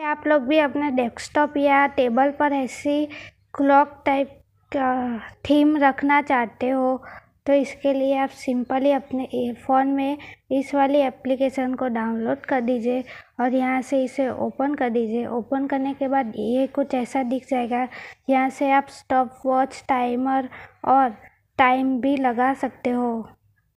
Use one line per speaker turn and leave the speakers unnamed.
कि आप लोग भी अपने डेस्कटॉप या टेबल पर ऐसी क्लॉक टाइप का थीम रखना चाहते हो तो इसके लिए आप सिंपली अपने फ़ोन में इस वाली एप्लीकेशन को डाउनलोड कर दीजिए और यहाँ से इसे ओपन कर दीजिए ओपन करने के बाद ये कुछ ऐसा दिख जाएगा यहाँ से आप स्टॉप वॉच टाइमर और टाइम भी लगा सकते हो